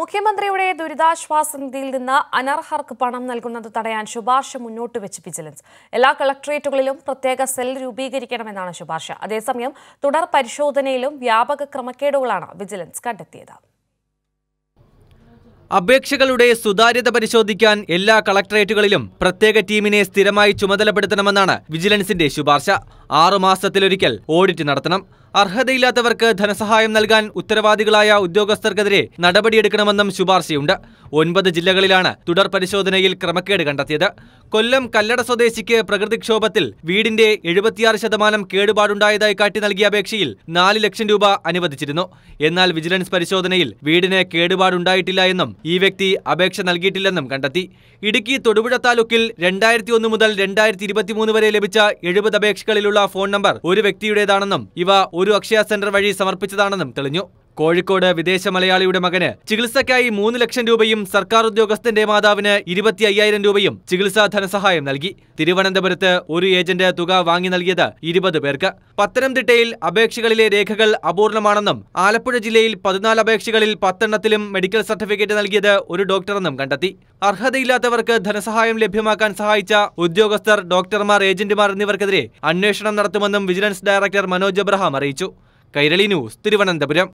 മുഖ്യമന്ത്രിയുടെ ദുരിതാശ്വാസ നിധിയിൽ നിന്ന് അനർഹർക്ക് പണം നൽകുന്നത് തടയാൻ ശുപാർശ മുന്നോട്ട് വെച്ച് വിജിലൻസ് എല്ലാ കളക്ടറേറ്റുകളിലും പ്രത്യേക സെൽ രൂപീകരിക്കണമെന്നാണ് ശുപാർശ അതേസമയം തുടർ പരിശോധനയിലും വ്യാപക ക്രമക്കേടുകളാണ് വിജിലൻസ് കണ്ടെത്തിയത് അപേക്ഷകളുടെ സുതാര്യത പരിശോധിക്കാൻ എല്ലാ കളക്ടറേറ്റുകളിലും പ്രത്യേക ടീമിനെ സ്ഥിരമായി ചുമതലപ്പെടുത്തണമെന്നാണ് വിജിലൻസിന്റെ ശുപാർശ ആറുമാസത്തിലൊരിക്കൽ ഓഡിറ്റ് നടത്തണം അർഹതയില്ലാത്തവർക്ക് ധനസഹായം നൽകാൻ ഉത്തരവാദികളായ ഉദ്യോഗസ്ഥർക്കെതിരെ നടപടിയെടുക്കണമെന്നും ശുപാർശയുണ്ട് ഒൻപത് ജില്ലകളിലാണ് തുടർ പരിശോധനയിൽ ക്രമക്കേട് കണ്ടെത്തിയത് കൊല്ലം കല്ലട സ്വദേശിക്ക് പ്രകൃതിക്ഷോഭത്തിൽ വീടിന്റെ എഴുപത്തിയാറ് ശതമാനം കേടുപാടുണ്ടായതായി കാട്ടി നൽകിയ അപേക്ഷയിൽ നാല് ലക്ഷം രൂപ അനുവദിച്ചിരുന്നു എന്നാൽ വിജിലൻസ് പരിശോധനയിൽ വീടിന് കേടുപാടുണ്ടായിട്ടില്ല എന്നും ഈ വ്യക്തി അപേക്ഷ നൽകിയിട്ടില്ലെന്നും കണ്ടെത്തി ഇടുക്കി തൊടുപുഴ താലൂക്കിൽ രണ്ടായിരത്തി ഒന്ന് മുതൽ രണ്ടായിരത്തി ഇരുപത്തിമൂന്ന് വരെ ലഭിച്ച എഴുപത് അപേക്ഷകളിലുള്ള ഫോൺ നമ്പർ ഒരു വ്യക്തിയുടേതാണെന്നും ഇവ ഒരു അക്ഷയ സെന്റർ വഴി സമർപ്പിച്ചതാണെന്നും തെളിഞ്ഞു കോഴിക്കോട് വിദേശ മലയാളിയുടെ മകന് ചികിത്സയ്ക്കായി മൂന്ന് ലക്ഷം രൂപയും സർക്കാർ ഉദ്യോഗസ്ഥന്റെ മാതാവിന് ഇരുപത്തി അയ്യായിരം രൂപയും ചികിത്സാ ധനസഹായം നൽകി തിരുവനന്തപുരത്ത് ഒരു ഏജന്റ് തുക വാങ്ങി നൽകിയത് ഇരുപത് പേർക്ക് പത്തനംതിട്ടയിൽ അപേക്ഷകളിലെ രേഖകൾ അപൂർണമാണെന്നും ആലപ്പുഴ ജില്ലയിൽ പതിനാല് അപേക്ഷകളിൽ പത്തെണ്ണത്തിലും മെഡിക്കൽ സർട്ടിഫിക്കറ്റ് നൽകിയത് ഒരു ഡോക്ടറെന്നും കണ്ടെത്തി അർഹതയില്ലാത്തവർക്ക് ധനസഹായം ലഭ്യമാക്കാൻ സഹായിച്ച ഉദ്യോഗസ്ഥർ ഡോക്ടർമാർ ഏജന്റുമാർ എന്നിവർക്കെതിരെ അന്വേഷണം നടത്തുമെന്നും വിജിലൻസ് ഡയറക്ടർ മനോജ് അബ്രഹാം അറിയിച്ചു കൈരളി ന്യൂസ് തിരുവനന്തപുരം